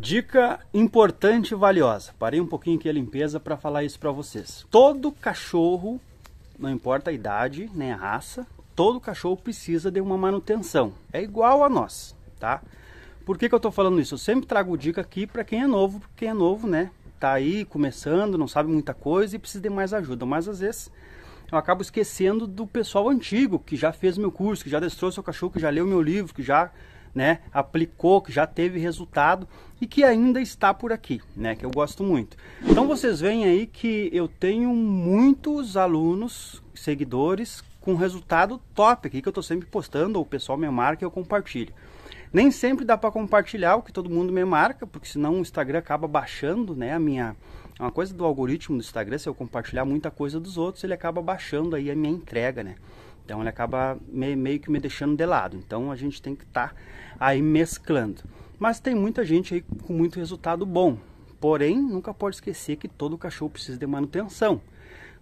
Dica importante e valiosa. Parei um pouquinho aqui a limpeza para falar isso para vocês. Todo cachorro, não importa a idade nem a raça, todo cachorro precisa de uma manutenção. É igual a nós, tá? Por que, que eu estou falando isso? Eu sempre trago dica aqui para quem é novo, porque quem é novo, né? Tá aí começando, não sabe muita coisa e precisa de mais ajuda. Mas às vezes eu acabo esquecendo do pessoal antigo que já fez meu curso, que já destrou seu cachorro, que já leu meu livro, que já né, aplicou, que já teve resultado e que ainda está por aqui, né, que eu gosto muito. Então vocês veem aí que eu tenho muitos alunos, seguidores com resultado top aqui que eu estou sempre postando, o pessoal me marca e eu compartilho. Nem sempre dá para compartilhar o que todo mundo me marca, porque senão o Instagram acaba baixando, né, a minha é uma coisa do algoritmo do Instagram, se eu compartilhar muita coisa dos outros, ele acaba baixando aí a minha entrega, né? Então ele acaba me, meio que me deixando de lado. Então a gente tem que estar tá aí mesclando. Mas tem muita gente aí com muito resultado bom. Porém, nunca pode esquecer que todo cachorro precisa de manutenção.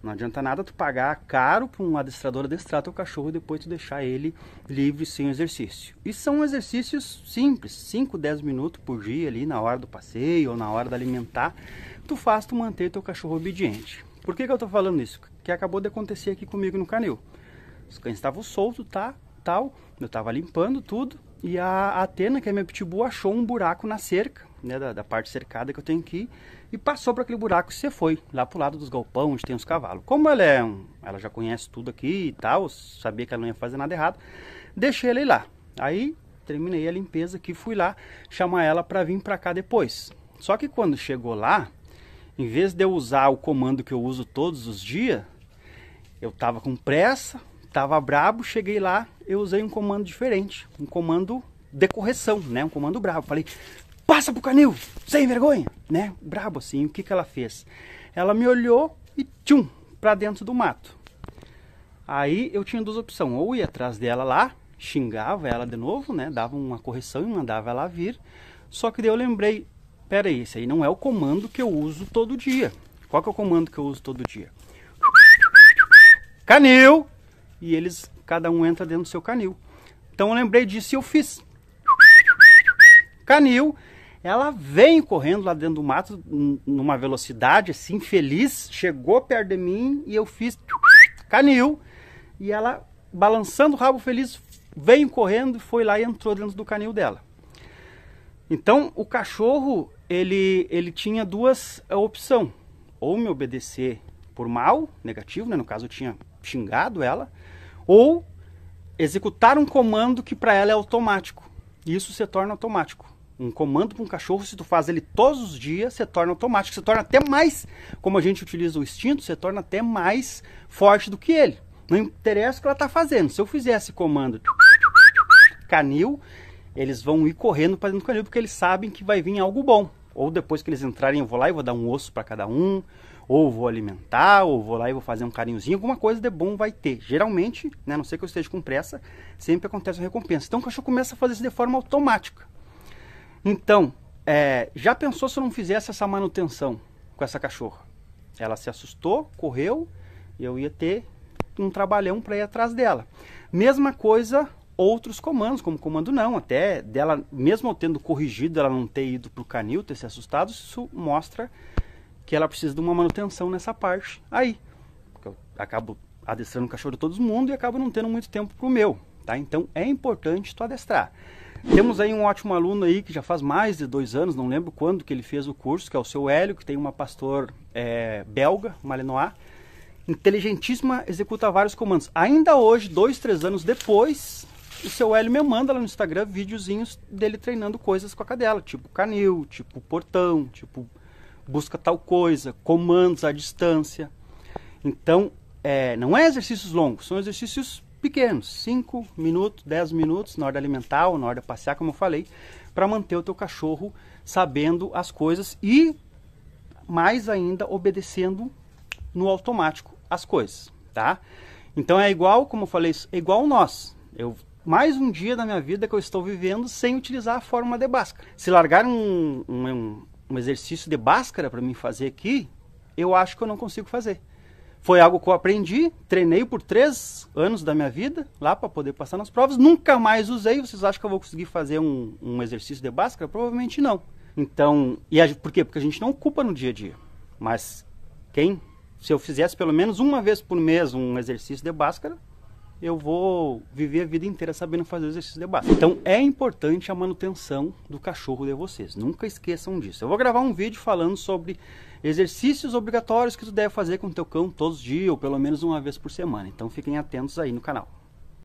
Não adianta nada tu pagar caro para um adestrador adestrar teu cachorro e depois tu deixar ele livre sem exercício. E são exercícios simples, 5, 10 minutos por dia ali na hora do passeio ou na hora de alimentar, tu faz tu manter teu cachorro obediente. Por que, que eu estou falando isso? Que acabou de acontecer aqui comigo no canil. Os cães estavam soltos, tá? Tal. Eu tava limpando tudo. E a Atena, que é minha pitbull, achou um buraco na cerca, né? Da, da parte cercada que eu tenho que ir. E passou para aquele buraco e você foi, lá pro lado dos galpões, onde tem os cavalos. Como ela é um, Ela já conhece tudo aqui e tal, sabia que ela não ia fazer nada errado. Deixei ela ir lá. Aí terminei a limpeza aqui, fui lá chamar ela para vir para cá depois. Só que quando chegou lá, em vez de eu usar o comando que eu uso todos os dias, eu tava com pressa, Tava brabo, cheguei lá, eu usei um comando diferente, um comando de correção, né? Um comando brabo. Falei, passa pro canil, sem vergonha, né? Brabo assim, o que que ela fez? Ela me olhou e tchum, pra dentro do mato. Aí eu tinha duas opções, ou ia atrás dela lá, xingava ela de novo, né? Dava uma correção e mandava ela vir. Só que daí eu lembrei, pera aí, esse aí não é o comando que eu uso todo dia. Qual que é o comando que eu uso todo dia? Canil, e eles, cada um entra dentro do seu canil. Então eu lembrei disso e eu fiz. Canil, ela vem correndo lá dentro do mato numa velocidade assim, feliz, chegou perto de mim e eu fiz canil e ela balançando o rabo feliz veio correndo, foi lá e entrou dentro do canil dela. Então o cachorro ele ele tinha duas eh, opção, ou me obedecer por mal, negativo, né? no caso eu tinha xingado ela, ou executar um comando que para ela é automático. Isso se torna automático. Um comando para um cachorro, se tu faz ele todos os dias, se torna automático, se torna até mais, como a gente utiliza o instinto, se torna até mais forte do que ele. Não interessa o que ela está fazendo. Se eu fizer esse comando canil, eles vão ir correndo para dentro do canil porque eles sabem que vai vir algo bom ou depois que eles entrarem, eu vou lá e vou dar um osso para cada um, ou vou alimentar, ou vou lá e vou fazer um carinhozinho, alguma coisa de bom vai ter. Geralmente, né, a não ser que eu esteja com pressa, sempre acontece a recompensa. Então o cachorro começa a fazer isso de forma automática. Então, é, já pensou se eu não fizesse essa manutenção com essa cachorra? Ela se assustou, correu, eu ia ter um trabalhão para ir atrás dela. Mesma coisa outros comandos, como comando não, até dela, mesmo tendo corrigido, ela não ter ido para o canil, ter se assustado, isso mostra que ela precisa de uma manutenção nessa parte. Aí, eu acabo adestrando o cachorro de todo mundo e acabo não tendo muito tempo para o meu, tá? Então é importante tu adestrar. Temos aí um ótimo aluno aí que já faz mais de dois anos, não lembro quando que ele fez o curso, que é o seu Hélio, que tem uma pastor é, belga, Malinois, inteligentíssima, executa vários comandos. Ainda hoje, dois, três anos depois, o seu Hélio me manda lá no Instagram videozinhos dele treinando coisas com a cadela, tipo canil, tipo portão, tipo busca tal coisa, comandos à distância. Então, é, não é exercícios longos, são exercícios pequenos, 5 minutos, 10 minutos, na hora de alimentar ou na hora de passear, como eu falei, para manter o teu cachorro sabendo as coisas e, mais ainda, obedecendo no automático as coisas, tá? Então é igual, como eu falei, é igual nós. Eu mais um dia da minha vida que eu estou vivendo sem utilizar a fórmula de báscara. Se largar um, um, um exercício de báscara para mim fazer aqui, eu acho que eu não consigo fazer. Foi algo que eu aprendi, treinei por três anos da minha vida lá para poder passar nas provas, nunca mais usei. Vocês acham que eu vou conseguir fazer um, um exercício de báscara? Provavelmente não. Então, e a, por quê? Porque a gente não ocupa no dia a dia. Mas quem, se eu fizesse pelo menos uma vez por mês um exercício de báscara, eu vou viver a vida inteira sabendo fazer o exercício de base. Então é importante a manutenção do cachorro de vocês. Nunca esqueçam disso. Eu vou gravar um vídeo falando sobre exercícios obrigatórios que tu deve fazer com o teu cão todos os dias, ou pelo menos uma vez por semana. Então fiquem atentos aí no canal.